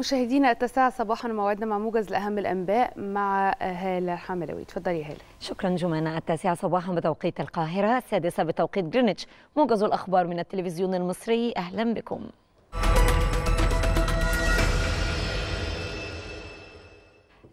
مشاهدينا التاسعة صباحا موعدنا مع موجز لأهم الأنباء مع هالة حملوي تفضلي هالة شكرا جمانة التاسعة صباحا بتوقيت القاهرة السادسة بتوقيت جرينتش موجز الأخبار من التلفزيون المصري أهلا بكم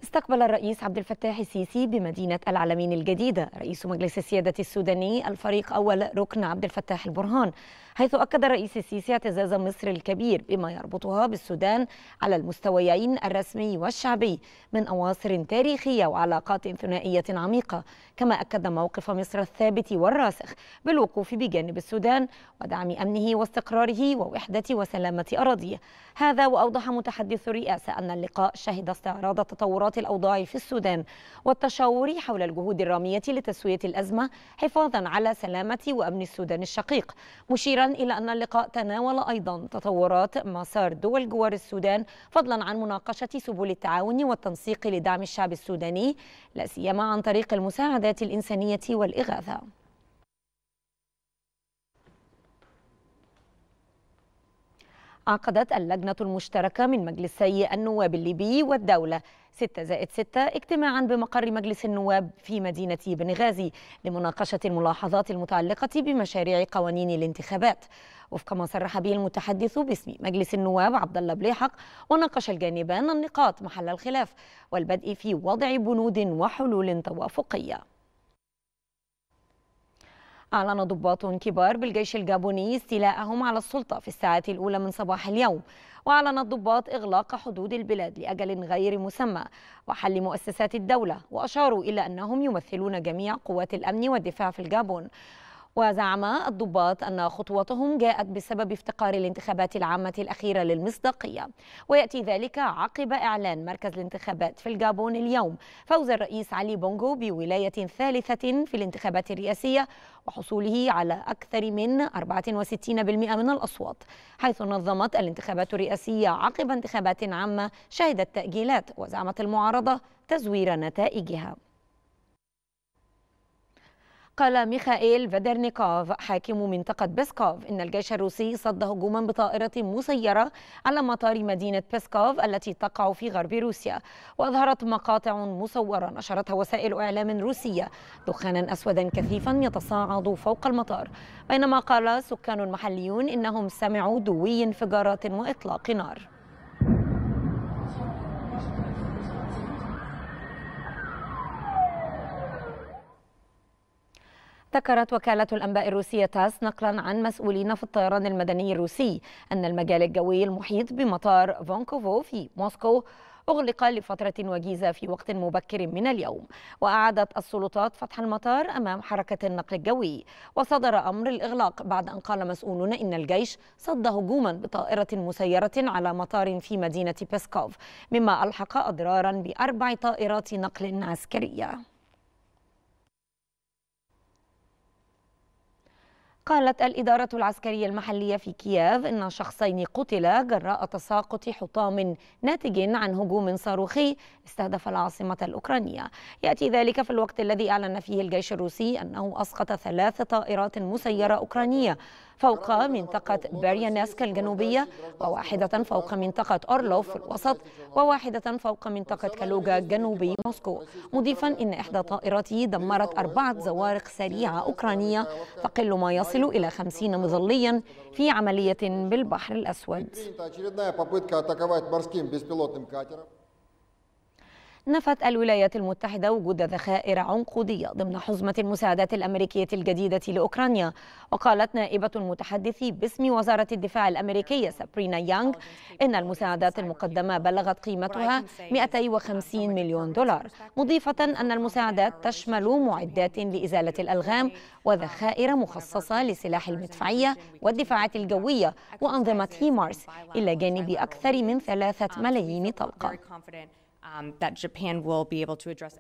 استقبل الرئيس عبد الفتاح السيسي بمدينة العلمين الجديدة رئيس مجلس السيادة السوداني الفريق أول ركن عبد الفتاح البرهان حيث أكد الرئيس السيسي اعتزاز مصر الكبير بما يربطها بالسودان على المستويين الرسمي والشعبي من أواصر تاريخية وعلاقات ثنائية عميقة كما أكد موقف مصر الثابت والراسخ بالوقوف بجانب السودان ودعم أمنه واستقراره ووحدة وسلامة أراضيه هذا وأوضح متحدث الرئاسة أن اللقاء شهد استعراض تطورات الأوضاع في السودان والتشاور حول الجهود الرامية لتسوية الأزمة حفاظا على سلامة وأمن السودان الشقيق مشيرا إلى أن اللقاء تناول أيضا تطورات مسار دول جوار السودان فضلا عن مناقشة سبل التعاون والتنسيق لدعم الشعب السوداني لا سيما عن طريق المساعدات الإنسانية والإغاثة عقدت اللجنة المشتركة من مجلسي النواب الليبي والدولة 6 زائد 6 اجتماعا بمقر مجلس النواب في مدينة بنغازي لمناقشة الملاحظات المتعلقة بمشاريع قوانين الانتخابات وفق ما صرح به المتحدث باسم مجلس النواب عبد الله بليحق وناقش الجانبان النقاط محل الخلاف والبدء في وضع بنود وحلول توافقيه أعلن ضباط كبار بالجيش الجابوني استيلاءهم على السلطة في الساعات الأولى من صباح اليوم وأعلن الضباط إغلاق حدود البلاد لأجل غير مسمى وحل مؤسسات الدولة وأشاروا إلى أنهم يمثلون جميع قوات الأمن والدفاع في الجابون وزعم الضباط أن خطوتهم جاءت بسبب افتقار الانتخابات العامة الأخيرة للمصداقية ويأتي ذلك عقب إعلان مركز الانتخابات في الجابون اليوم فوز الرئيس علي بونغو بولاية ثالثة في الانتخابات الرئاسية وحصوله على أكثر من 64% من الأصوات حيث نظمت الانتخابات الرئاسية عقب انتخابات عامة شهدت تأجيلات وزعمت المعارضة تزوير نتائجها قال ميخائيل فادرنيكوف حاكم منطقة بيسكوف إن الجيش الروسي صد هجوما بطائرة مسيرة على مطار مدينة بيسكوف التي تقع في غرب روسيا وأظهرت مقاطع مصورة نشرتها وسائل إعلام روسية دخانا أسودا كثيفا يتصاعد فوق المطار بينما قال سكان محليون إنهم سمعوا دوي انفجارات وإطلاق نار ذكرت وكالة الأنباء الروسية تاس نقلا عن مسؤولين في الطيران المدني الروسي أن المجال الجوي المحيط بمطار فونكوفو في موسكو أغلق لفترة وجيزة في وقت مبكر من اليوم وأعادت السلطات فتح المطار أمام حركة النقل الجوي وصدر أمر الإغلاق بعد أن قال مسؤولون إن الجيش صد هجوما بطائرة مسيرة على مطار في مدينة بيسكوف مما ألحق أضرارا بأربع طائرات نقل عسكرية قالت الإدارة العسكرية المحلية في كييف إن شخصين قتلا جراء تساقط حطام ناتج عن هجوم صاروخي استهدف العاصمة الأوكرانية يأتي ذلك في الوقت الذي أعلن فيه الجيش الروسي أنه أسقط ثلاث طائرات مسيرة أوكرانية فوق منطقة باريانسك الجنوبية وواحدة فوق منطقة أورلوف في الوسط وواحدة فوق منطقة كالوجا جنوبي موسكو مضيفا إن إحدى طائراته دمرت أربعة زوارق سريعة أوكرانية تقل ما يصل تصل إلى خمسين مظليا في عملية بالبحر الأسود نفت الولايات المتحدة وجود ذخائر عنقودية ضمن حزمة المساعدات الأمريكية الجديدة لأوكرانيا وقالت نائبة المتحدث باسم وزارة الدفاع الأمريكية سابرينا يانغ إن المساعدات المقدمة بلغت قيمتها 250 مليون دولار مضيفة أن المساعدات تشمل معدات لإزالة الألغام وذخائر مخصصة لسلاح المدفعية والدفاعات الجوية وأنظمة هيمارس إلى جانب أكثر من ثلاثة ملايين طلقة um, that Japan will be able to address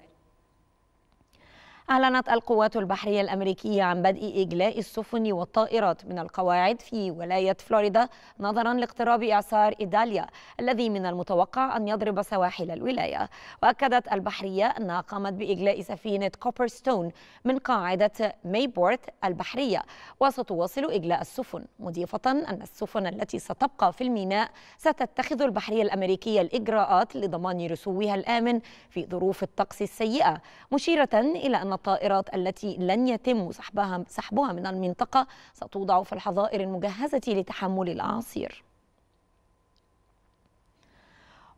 أعلنت القوات البحرية الأمريكية عن بدء إجلاء السفن والطائرات من القواعد في ولاية فلوريدا نظرا لاقتراب إعصار إيداليا الذي من المتوقع أن يضرب سواحل الولاية وأكدت البحرية أنها قامت بإجلاء سفينة كوبرستون من قاعدة مايبورت البحرية وستواصل إجلاء السفن مضيفة أن السفن التي ستبقى في الميناء ستتخذ البحرية الأمريكية الإجراءات لضمان رسوها الآمن في ظروف الطقس السيئة مشيرة إلى أن الطائرات التي لن يتم سحبها, سحبها من المنطقة ستوضع في الحظائر المجهزة لتحمل الأعاصير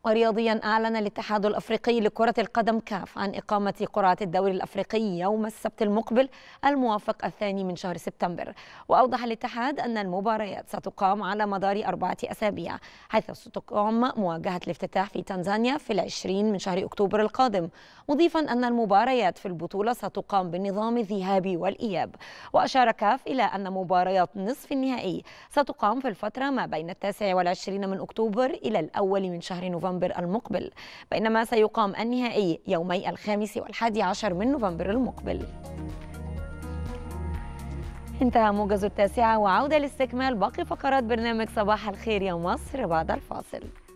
ورياضيا أعلن الاتحاد الأفريقي لكرة القدم كاف عن إقامة قرعة الدوري الأفريقي يوم السبت المقبل الموافق الثاني من شهر سبتمبر وأوضح الاتحاد أن المباريات ستقام على مدار أربعة أسابيع حيث ستقام مواجهة الافتتاح في تنزانيا في العشرين من شهر أكتوبر القادم مضيفا أن المباريات في البطولة ستقام بالنظام الذهابي والإياب وأشار كاف إلى أن مباريات نصف النهائي ستقام في الفترة ما بين التاسع والعشرين من أكتوبر إلى الأول من شهر نوفمبر نوفمبر المقبل بينما سيقام النهائي يومي الخامس والحادي عشر من نوفمبر المقبل انتهى موجز التاسعة وعودة لاستكمال باقي فقرات برنامج صباح الخير يا مصر بعد الفاصل